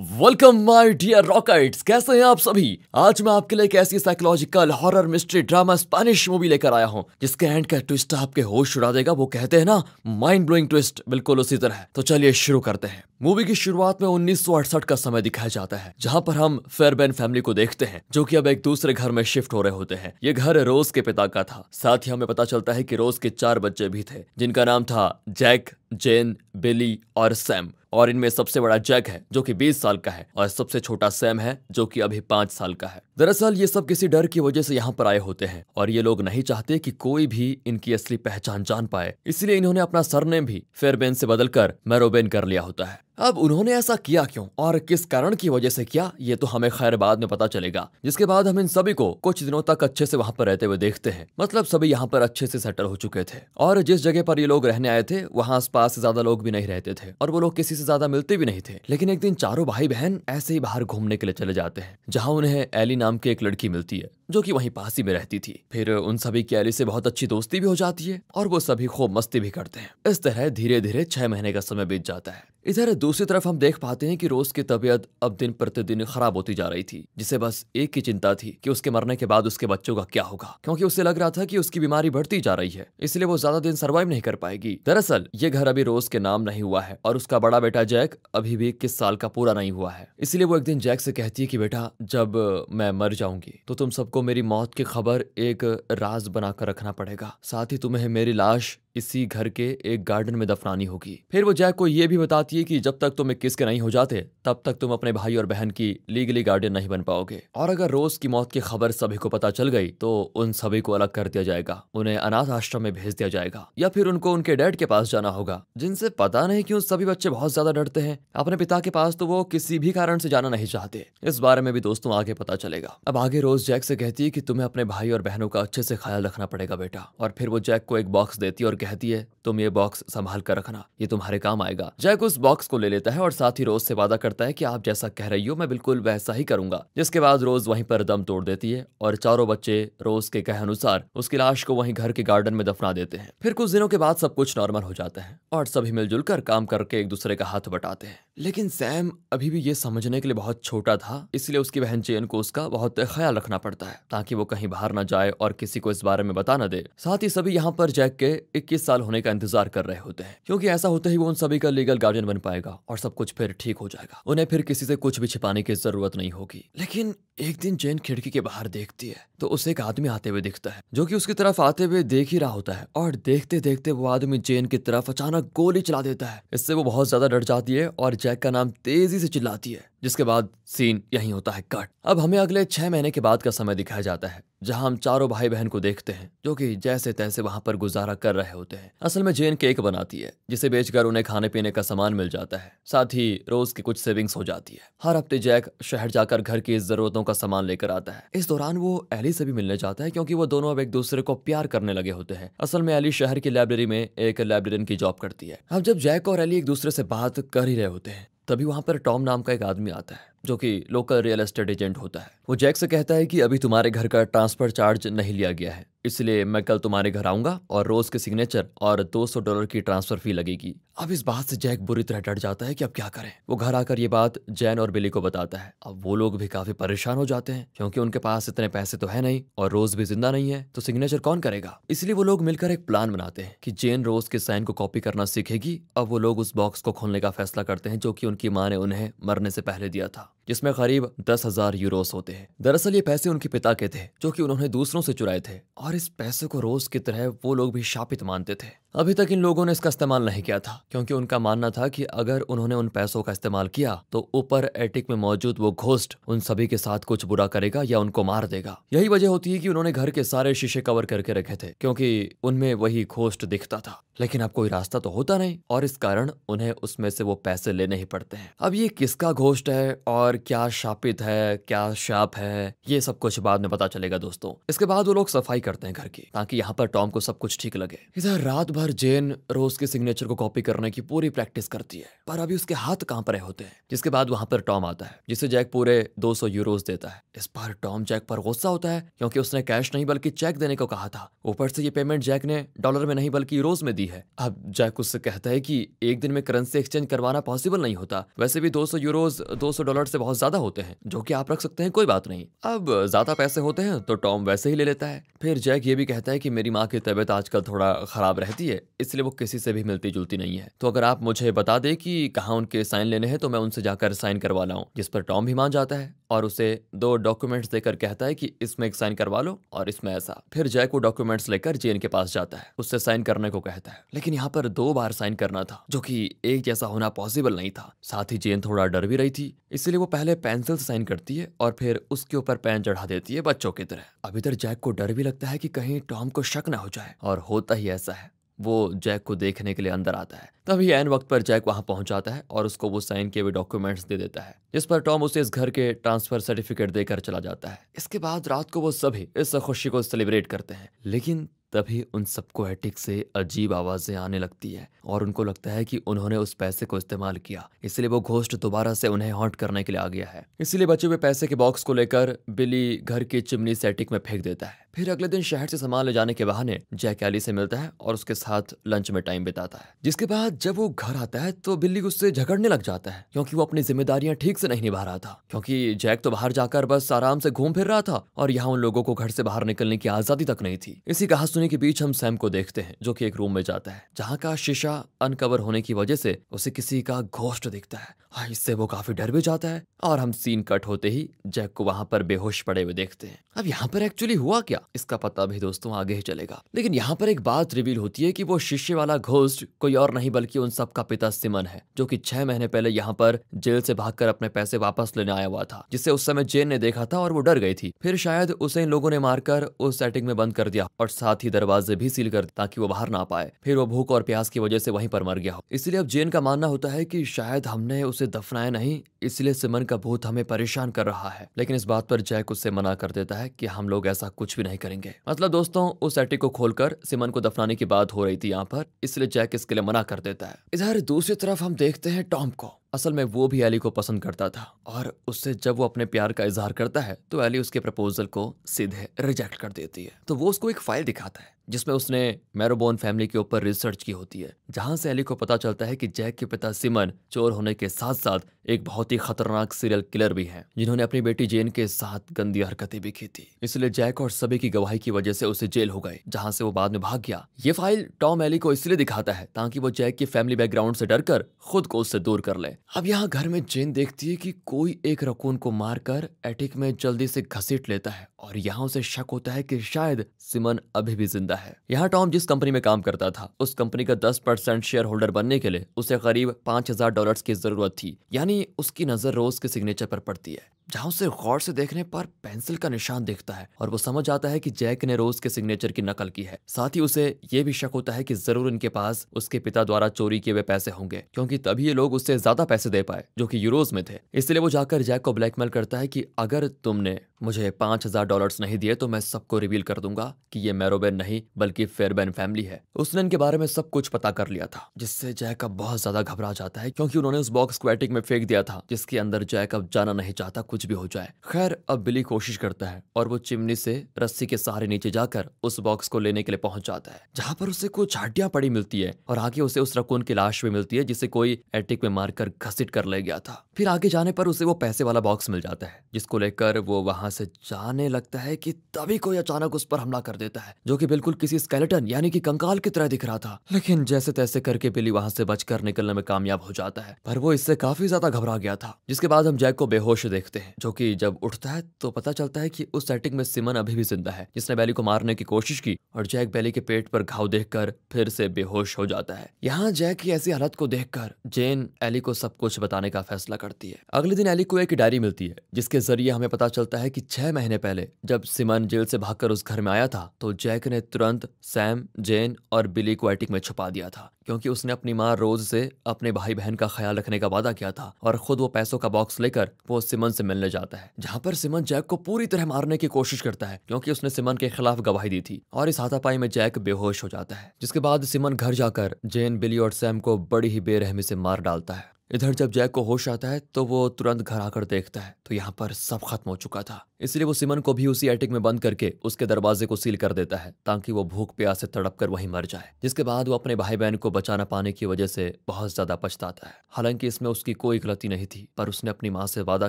welcome my dear rockets कैसे हैं आप सभी आज मैं आपके लिए एक ऐसी psychological horror mystery drama Spanish movie लेकर आया हूं जिसके एंड का ट्विस्ट आपके होश उड़ा देगा वो कहते हैं ना माइंड ब्लोइंग ट्विस्ट बिल्कुल उसी तरह तो चलिए शुरू करते हैं मूवी की शुरुआत में उन्नीस का समय दिखाया जाता है जहाँ पर हम फेयरबेन फैमिली को देखते हैं जो की अब एक दूसरे घर में शिफ्ट हो रहे होते हैं ये घर रोज के पिता का था साथ ही हमें पता चलता है की रोज के चार बच्चे भी थे जिनका नाम था जैक जेन बिली और सैम और इनमें सबसे बड़ा जैक है जो कि 20 साल का है और सबसे छोटा सैम है जो कि अभी पांच साल का है दरअसल ये सब किसी डर की वजह से यहाँ पर आए होते हैं और ये लोग नहीं चाहते कि कोई भी इनकी असली पहचान जान पाए इसलिए इन्होंने अपना सरनेम भी फेयरबेन से बदलकर मैरोबेन कर लिया होता है अब उन्होंने ऐसा किया क्यों और किस कारण की वजह से किया ये तो हमें खैर बाद में पता चलेगा जिसके बाद हम इन सभी को कुछ दिनों तक अच्छे से वहाँ पर रहते हुए देखते हैं मतलब सभी यहाँ पर अच्छे से सेटल हो चुके थे और जिस जगह पर ये लोग रहने आए थे वहाँ आस पास ज्यादा लोग भी नहीं रहते थे और वो लोग किसी से ज्यादा मिलते भी नहीं थे लेकिन एक दिन चारों भाई बहन ऐसे ही बाहर घूमने के लिए चले जाते हैं जहाँ उन्हें एली नाम की एक लड़की मिलती है जो कि वहीं पास ही में रहती थी फिर उन सभी की एली से बहुत अच्छी दोस्ती भी हो जाती है और वो सभी खूब मस्ती भी करते हैं इस तरह धीरे धीरे छह महीने का समय बीत जाता है इधर दूसरी तरफ हम देख पाते हैं कि रोज की तबीयत अब दिन प्रतिदिन खराब होती जा रही थी जिसे बस एक ही चिंता थी कि उसके मरने के बाद उसके बच्चों का क्या होगा क्योंकि उसे लग रहा था कि उसकी बीमारी बढ़ती जा रही है इसलिए वो ज्यादा दिन सर्वाइव नहीं कर पाएगी दरअसल ये घर अभी रोज के नाम नहीं हुआ है और उसका बड़ा बेटा जैक अभी भी इक्कीस साल का पूरा नहीं हुआ है इसलिए वो एक दिन जैक से कहती है की बेटा जब मैं मर जाऊंगी तो तुम सबको मेरी मौत की खबर एक राज बनाकर रखना पड़ेगा साथ ही तुम्हें मेरी लाश इसी घर के एक गार्डन में दफनानी होगी फिर वो जैक को ये भी बताती है कि जब तक तुम इक्कीस के नहीं हो जाते तब तक तुम अपने भाई और बहन की लीगली गार्डियन नहीं बन पाओगे और अगर रोज की मौत की खबर सभी को पता चल गई तो उन सभी को अलग कर दिया जाएगा उन्हें अनाथ आश्रम में भेज दिया जाएगा या फिर उनको उनके डैड के पास जाना होगा जिनसे पता नहीं क्यों सभी बच्चे बहुत ज्यादा डरते हैं अपने पिता के पास तो वो किसी भी कारण से जाना नहीं चाहते इस बारे में भी दोस्तों आगे पता चलेगा अब आगे रोज जैक से कहती है कि तुम्हें अपने भाई और बहनों का अच्छे से ख्याल रखना पड़ेगा बेटा और फिर वो जैक को एक बॉक्स देती है और कहती है तुम ये बॉक्स संभाल कर रखना ये तुम्हारे काम आएगा जैक उस बॉक्स को ले लेता है और साथ ही रोज से वादा करता है कि आप जैसा कह रही हो मैं बिल्कुल वैसा ही करूंगा जिसके बाद रोज वहीं पर दम तोड़ देती है और चारों बच्चे रोज के कहे अनुसार उसकी लाश को वहीं घर के गार्डन में दफना देते हैं फिर कुछ दिनों के बाद सब कुछ नॉर्मल हो जाता है और सभी मिलजुल कर काम करके एक दूसरे का हाथ बटाते हैं लेकिन सैम अभी भी ये समझने के लिए बहुत छोटा था इसलिए उसकी बहन जेन को उसका बहुत ख्याल रखना पड़ता है ताकि वो कहीं बाहर ना जाए और किसी को इस बारे में बता ना दे साथ ही सभी यहाँ पर जैक के 21 साल होने का इंतजार कर रहे होते हैं क्योंकि ऐसा होते ही वो उन सभी का लीगल गार्जियन बन पाएगा और सब कुछ फिर ठीक हो जाएगा उन्हें फिर किसी से कुछ भी छिपाने की जरूरत नहीं होगी लेकिन एक दिन जेन खिड़की के बाहर देखती है तो उसे एक आदमी आते हुए दिखता है जो की उसकी तरफ आते हुए देख ही रहा होता है और देखते देखते वो आदमी जेन की तरफ अचानक गोली चला देता है इससे वो बहुत ज्यादा डर जाती है और जैक का नाम तेजी से चिल्लाती है जिसके बाद सीन यही होता है कट अब हमें अगले छह महीने के बाद का समय दिखाया जाता है जहां हम चारों भाई बहन को देखते हैं जो कि जैसे तैसे वहां पर गुजारा कर रहे होते हैं असल में जेन केक बनाती है जिसे बेचकर उन्हें खाने पीने का सामान मिल जाता है साथ ही रोज की कुछ सेविंग्स हो जाती है हर हफ्ते जैक शहर जाकर घर की जरूरतों का सामान लेकर आता है इस दौरान वो एली से भी मिलने जाता है क्योंकि वो दोनों अब एक दूसरे को प्यार करने लगे होते हैं असल में एली शहर की लाइब्रेरी में एक लाइब्रेरियन की जॉब करती है अब जब जैक और एली एक दूसरे से बात कर ही रहे होते हैं तभी वहां पर टॉम नाम का एक आदमी आता है जो कि लोकल रियल एस्टेट एजेंट होता है वो जैक से कहता है कि अभी तुम्हारे घर का ट्रांसफर चार्ज नहीं लिया गया है इसलिए मैं कल तुम्हारे घर आऊंगा और रोज के सिग्नेचर और 200 डॉलर की ट्रांसफर फी लगेगी अब इस बात से जैक बुरी तरह डर जाता है कि अब क्या करें वो घर आकर ये बात जैन और बिली को बताता है अब वो लोग भी काफी परेशान हो जाते हैं क्योंकि उनके पास इतने पैसे तो है नहीं और रोज भी जिंदा नहीं है तो सिग्नेचर कौन करेगा इसलिए वो लोग मिलकर एक प्लान बनाते हैं कि जेन रोज के साइन को कॉपी करना सीखेगी अब वो लोग उस बॉक्स को खोलने का फैसला करते हैं जो की उनकी माँ ने उन्हें मरने से पहले दिया था जिसमें करीब दस हजार यूरोस होते हैं दरअसल ये पैसे उनके पिता के थे जो कि उन्होंने दूसरों से चुराए थे और इस पैसे को रोज की तरह वो लोग भी शापित मानते थे अभी तक इन लोगों ने इसका इस्तेमाल नहीं किया था क्योंकि उनका मानना था कि अगर उन्होंने उन पैसों का इस्तेमाल किया तो ऊपर एटिक में मौजूद वो घोस्ट उन सभी के साथ कुछ बुरा करेगा या उनको मार देगा यही वजह होती है कि उन्होंने घर के सारे शीशे कवर करके रखे थे क्योंकि उनमें वही घोस्ट दिखता था लेकिन अब कोई रास्ता तो होता नहीं और इस कारण उन्हें उसमें से वो पैसे लेने ही पड़ते हैं अब ये किसका घोष्ट है और क्या शापित है क्या शाप है ये सब कुछ बाद में पता चलेगा दोस्तों इसके बाद वो लोग सफाई करते हैं घर की ताकि यहाँ पर टॉम को सब कुछ ठीक लगे इधर रात भर जेन रोज के सिग्नेचर को कॉपी करने की पूरी प्रैक्टिस करती है पर अभी उसके हाथ कांप रहे होते हैं जिसके बाद वहां पर टॉम आता है जिसे जैक पूरे दो सौ देता है इस बार टॉम जैक पर गुस्सा होता है क्योंकि उसने कैश नहीं बल्कि चेक देने को कहा था ऊपर से ये पेमेंट जैक ने डॉलर में नहीं बल्कि यूरोज में दी होती है अब जैक उससे कहता है कि एक दिन में करेंसी एक्सचेंज करवाना पॉसिबल नहीं होता वैसे भी 200 यूरोज 200 डॉलर से बहुत ज्यादा होते हैं जो कि आप रख सकते हैं कोई बात नहीं अब ज्यादा पैसे होते हैं तो टॉम वैसे ही ले लेता है फिर जैक ये भी कहता है की मेरी माँ की तबीयत आजकल थोड़ा खराब रहती है इसलिए वो किसी से भी मिलती जुलती नहीं है तो अगर आप मुझे बता दे की कहाँ उनके साइन लेने हैं तो मैं उनसे जाकर साइन करवा लाऊ जिस पर टॉम भी मान जाता है और उसे दो डॉक्यूमेंट्स देकर कहता है कि इसमें एक साइन करवा लो और इसमें ऐसा फिर जय को डॉक्यूमेंट्स लेकर जेन के पास जाता है उससे साइन करने को कहता है लेकिन यहाँ पर दो बार साइन करना था जो कि एक जैसा होना पॉसिबल नहीं था साथ ही जेन थोड़ा डर भी रही थी इसलिए वो पहले पेंसिल से साइन करती है और फिर उसके ऊपर पेन चढ़ा देती है बच्चों की तरह अब इधर जैक को डर भी लगता है कि कहीं टॉम को शक ना हो जाए और होता ही ऐसा है वो जैक को देखने के लिए अंदर आता है तभी एन वक्त पर जैक वहां पहुंच जाता है और उसको वो साइन किए हुए डॉक्यूमेंट्स दे देता है जिस पर टॉम उसे इस घर के ट्रांसफर सर्टिफिकेट देकर चला जाता है इसके बाद रात को वो सभी इस खुशी को सेलिब्रेट करते हैं लेकिन तभी उन सबको एटिक से अजीब आवाजें आने लगती है और उनको लगता है कि उन्होंने उस पैसे को इस्तेमाल किया इसलिए वो घोष्ट दोबारा से उन्हें हॉन्ट करने के लिए आ गया है इसलिए बचे हुए पैसे के बॉक्स को लेकर बिली घर की चिमनी से एटिक में फेंक देता है फिर अगले दिन शहर से सामान ले जाने के बहाने जैक एली से मिलता है और उसके साथ लंच में टाइम बिताता है जिसके बाद जब वो घर आता है तो बिल्ली उससे झगड़ने लग जाता है क्योंकि वो अपनी जिम्मेदारियां ठीक से नहीं निभा रहा था क्योंकि जैक तो बाहर जाकर बस आराम से घूम फिर रहा था और यहाँ उन लोगों को घर से बाहर निकलने की आजादी तक नहीं थी इसी कहा सुनी के बीच हम सैम को देखते हैं जो की एक रूम में जाता है जहाँ का शीशा अनकवर होने की वजह से उसे किसी का घोष्ट दिखता है हाँ, इससे वो काफी डर भी जाता है और हम सीन कट होते ही जैक को वहां पर बेहोश पड़े हुए देखते हैं अब यहाँ पर एक्चुअली हुआ क्या इसका पता भी दोस्तों आगे ही चलेगा लेकिन यहाँ पर एक बात रिवील होती है कि वो शिष्य वाला घोष्ट कोई और नहीं बल्कि उन सबका पिता सिमन है जो कि छह महीने पहले यहाँ पर जेल से भागकर अपने पैसे वापस लेने आया हुआ था जिसे उस समय जेन ने देखा था और वो डर गई थी फिर शायद उसे इन लोगों ने मारकर उस सेटिंग में बंद कर दिया और साथ ही दरवाजे भी सील कर ताकि वो बाहर ना पाए फिर वो भूख और प्यास की वजह से वहीं पर मर गया हो इसलिए अब जेन का मानना होता है की शायद हमने उसे दफनाया नहीं इसलिए सिमन का भूत हमें परेशान कर रहा है लेकिन इस बात पर जैक उससे मना कर देता है कि हम लोग ऐसा कुछ भी नहीं करेंगे मतलब दोस्तों उस एटी को खोलकर सिमन को दफनाने की बात हो रही थी यहाँ पर इसलिए जैक इसके लिए मना कर देता है इधर दूसरी तरफ हम देखते हैं टॉम को असल में वो भी एली को पसंद करता था और उससे जब वो अपने प्यार का इजहार करता है तो एली उसके प्रपोजल को सीधे रिजेक्ट कर देती है तो वो उसको एक फाइल दिखाता है जिसमें उसने मैरोबोन फैमिली के ऊपर रिसर्च की होती है जहां से एली को पता चलता है कि जैक के पिता सिमन चोर होने के साथ साथ एक बहुत ही खतरनाक सीरियल किलर भी हैं जिन्होंने अपनी बेटी जेन के साथ गंदी हरकतें भी की थी इसलिए जैक और सभी की गवाही की वजह से उसे जेल हो गई जहां से वो बाद में भाग गया ये फाइल टॉम एली को इसलिए दिखाता है ताकि वो जैक की फैमिली बैकग्राउंड से डर खुद को उससे दूर कर ले अब यहाँ घर में जेन देखती है कि कोई एक रकून को मारकर एटिक में जल्दी से घसीट लेता है और यहाँ उसे शक होता है कि शायद सिमन अभी भी जिंदा है यहाँ टॉम जिस कंपनी में काम करता था उस कंपनी का दस परसेंट शेयर होल्डर बनने के लिए उसे करीब पांच हजार डॉलर की जरूरत थी यानी उसकी नजर रोज के सिग्नेचर पर पड़ती है जहां उसे गौर से देखने पर पेंसिल का निशान दिखता है और वो समझ आता है कि जैक ने रोज के सिग्नेचर की नकल की है साथ ही उसे ये भी शक होता है कि जरूर इनके पास उसके पिता द्वारा चोरी किए हुए पैसे होंगे क्योंकि तभी ये लोग उससे ज्यादा पैसे दे पाए जो कि यूरोज में थे इसलिए वो जाकर जैक को ब्लैकमेल करता है कि अगर तुमने मुझे पांच हजार डॉलर नहीं दिए तो मैं सबको रिवील कर दूंगा कि ये मैरोबेन नहीं बल्कि फेयरबेन फैमिली है उसने इनके बारे में सब कुछ पता कर लिया था जिससे जैकब बहुत ज्यादा घबरा जाता है क्योंकि उन्होंने उस बॉक्स को एटिक में फेंक दिया था जिसके अंदर जैकब जाना नहीं चाहता कुछ भी हो जाए खैर अब बिली कोशिश करता है और वो चिमनी से रस्सी के सहारे नीचे जाकर उस बॉक्स को लेने के लिए पहुंच जाता है जहाँ पर उसे कुछ हड्डियां पड़ी मिलती है और आगे उसे उस रकून की लाश भी मिलती है जिसे कोई एटिक में मारकर घसीट कर ले गया था फिर आगे जाने पर उसे वो पैसे वाला बॉक्स मिल जाता है जिसको लेकर वो वहां यहाँ से जाने लगता है कि तभी कोई अचानक उस पर हमला कर देता है जो कि बिल्कुल किसी स्केलेटन यानी कि कंकाल की तरह दिख रहा था लेकिन जैसे तैसे करके बिली वहां से बचकर निकलने में कामयाब हो जाता है पर वो इससे काफी ज्यादा घबरा गया था जिसके बाद हम जैक को बेहोश देखते हैं जो की जब उठता है तो पता चलता है की उस सेटिंग में सिमन अभी भी जिंदा है जिसने बैली को मारने की कोशिश की और जैक बैली के पेट पर घाव देख फिर से बेहोश हो जाता है यहाँ जैक की ऐसी हालत को देख जेन एली को सब कुछ बताने का फैसला करती है अगले दिन एली को एक डायरी मिलती है जिसके जरिए हमें पता चलता है कि छह महीने पहले जब सिमन जेल से भागकर उस घर में आया था तो जैक ने तुरंत सैम जेन और बिली को एटिक में छुपा दिया था क्योंकि उसने अपनी माँ रोज से अपने भाई बहन का ख्याल रखने का वादा किया था और खुद वो पैसों का बॉक्स लेकर वो सिमन से मिलने जाता है जहाँ पर सिमन जैक को पूरी तरह मारने की कोशिश करता है क्योंकि उसने सिमन के खिलाफ गवाही दी थी और इस हाथापाई में जैक बेहोश हो जाता है जिसके बाद सिमन घर जाकर जेन बिली और सैम को बड़ी ही बेरहमी से मार डालता है इधर जब जैक को होश आता है तो वो तुरंत घर आकर देखता है तो यहाँ पर सब खत्म हो चुका था इसलिए वो सिमन को भी उसी एटिक में बंद करके उसके दरवाजे को सील कर देता है ताकि वो भूख प्यास से तड़प कर वहीं मर जाए जिसके बाद वो अपने भाई बहन को बचा पाने की वजह से बहुत ज्यादा पछताता है हालांकि इसमें उसकी कोई गलती नहीं थी पर उसने अपनी माँ से वादा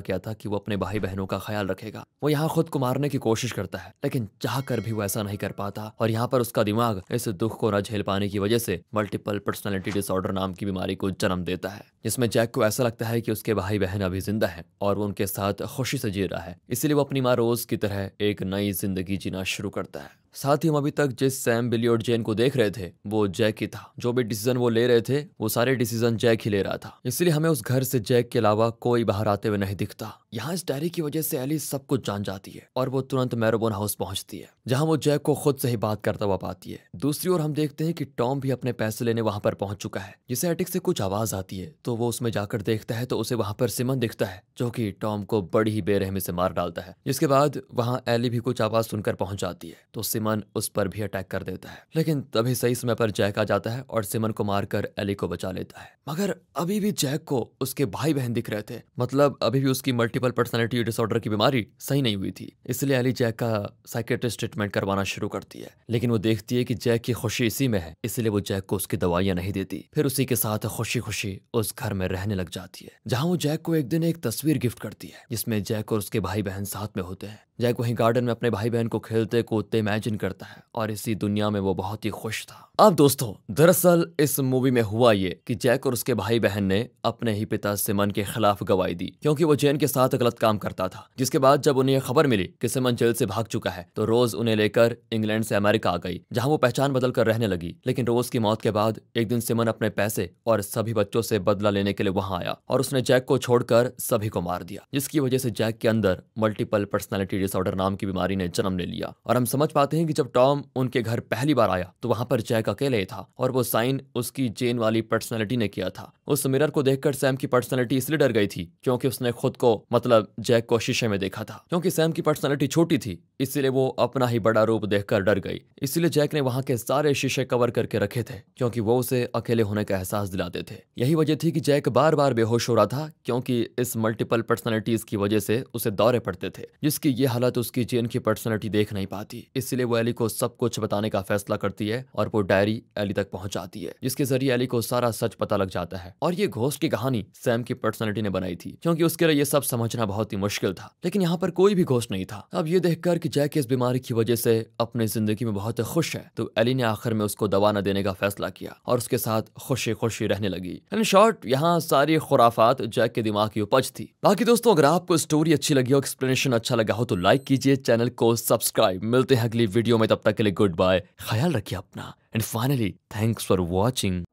किया था कि वो अपने भाई बहनों का ख्याल रखेगा वो यहाँ खुद को मारने की कोशिश करता है लेकिन चाह कर भी वो ऐसा नहीं कर पाता और यहाँ पर उसका दिमाग इस दुख को न झेल पाने की वजह से मल्टीपल पर्सनैलिटी डिसऑर्डर नाम की बीमारी को जन्म देता है जिसमें में जैक को ऐसा लगता है कि उसके भाई बहन अभी जिंदा हैं और वो उनके साथ खुशी से जी रहा है इसलिए वो अपनी माँ रोज की तरह एक नई जिंदगी जीना शुरू करता है साथ ही हम अभी तक जिस सैम बिली और जेन को देख रहे थे वो जैक ही था जो भी डिसीजन वो ले रहे थे वो सारे डिसीजन जैक ही ले रहा था इसलिए हमें उस घर से जैक के अलावा कोई बाहर आते हुए नहीं दिखता यहाँ इस डायरी की वजह से एलिस सब कुछ जान जाती है और वो तुरंत मैरोबोन हाउस पहुंचती है जहाँ वो जैक को खुद से ही बात करता हुआ पाती है दूसरी ओर हम देखते हैं कि टॉम भी अपने पैसे लेने वहां पर पहुंच चुका है जिसे एटिक से कुछ आवाज आती है तो वो उसमें जाकर देखता है तो उसे वहां पर सिमन दिखता है जो की टॉम को बड़ी ही बेरहमी से मार डालता है जिसके बाद वहाँ एली भी कुछ आवाज सुनकर पहुंच जाती है तो सिमन उस पर भी अटैक कर देता है लेकिन तभी सही समय पर जैक आ जाता है और सिमन को मारकर एली को बचा लेता है मगर अभी भी जैक को उसके भाई बहन दिख रहे थे मतलब अभी भी उसकी मल्टी मल्टीपल पर्सनैलिटी डिसऑर्डर की बीमारी सही नहीं हुई थी इसलिए अली जैक का साइकेट्रिस्ट ट्रीटमेंट करवाना शुरू करती है लेकिन वो देखती है कि जैक की खुशी इसी में है इसलिए वो जैक को उसकी दवाइयाँ नहीं देती फिर उसी के साथ खुशी खुशी उस घर में रहने लग जाती है जहाँ वो जैक को एक दिन एक तस्वीर गिफ्ट करती है जिसमें जैक और उसके भाई बहन साथ में होते हैं जैक वहीं गार्डन में अपने भाई बहन को खेलते कूदते इमेजिन करता है और इसी दुनिया में वो बहुत ही खुश था अब दोस्तों दरअसल इस मूवी में हुआ ये कि जैक और उसके भाई बहन ने अपने ही पिता सिमन के खिलाफ गवाही दी क्योंकि वो जैन के साथ गलत काम करता था जिसके बाद जब उन्हें खबर मिली कि सिमन जेल से भाग चुका है तो रोज उन्हें लेकर इंग्लैंड से अमेरिका आ गई जहाँ वो पहचान बदल कर रहने लगी लेकिन रोज की मौत के बाद एक दिन सिमन अपने पैसे और सभी बच्चों से बदला लेने के लिए वहाँ आया और उसने जैक को छोड़कर सभी को मार दिया जिसकी वजह से जैक के अंदर मल्टीपल पर्सनैलिटी डिसऑर्डर नाम की बीमारी ने जन्म ले लिया और हम समझ पाते हैं कि जब टॉम उनके घर पहली बार आया तो वहां पर जैक अकेले था और वो साइन उसकी जेन वाली पर्सनैलिटी ने किया था उस मिरर को देखकर सैम की पर्सनैलिटी इसलिए डर गई थी क्योंकि उसने खुद को मतलब जैक को शीशे में देखा था क्योंकि सैम की पर्सनैलिटी छोटी थी इसलिए वो अपना ही बड़ा रूप देखकर डर गई इसलिए जैक ने वहां के सारे शीशे कवर करके रखे थे क्योंकि वो उसे अकेले होने का एहसास दिलाते थे यही वजह थी कि जैक बार बार बेहोश हो रहा था क्योंकि इस मल्टीपल पर्सनैलिटीज की वजह से उसे दौरे पड़ते थे जिसकी यह हालत तो उसकी जेन की पर्सनैलिटी देख नहीं पाती इसलिए वो एली को सब कुछ बताने का फैसला करती है और वो डायरी एली तक पहुंचाती है जिसके जरिए एली को सारा सच पता लग जाता है और ये घोस्ट की कहानी सैम की पर्सनैलिटी ने बनाई थी क्योंकि उसके लिए ये सब समझना बहुत ही मुश्किल था लेकिन यहाँ पर कोई भी घोस्ट नहीं था अब ये देखकर की जैक इस बीमारी की वजह से अपने जिंदगी में बहुत खुश है तो एली ने आखिर में उसको दवा न देने का फैसला किया और उसके साथ खुशी खुशी रहने लगी इन शॉर्ट यहाँ सारी खुराफात जैक के दिमाग की उपज थी बाकी दोस्तों अगर आपको स्टोरी अच्छी लगी हो एक्सप्लेनेशन अच्छा लगा हो तो लाइक कीजिए चैनल को सब्सक्राइब मिलते हैं अगली वीडियो में तब तक के लिए गुड बाय ख्याल रखिए अपना and finally thanks for watching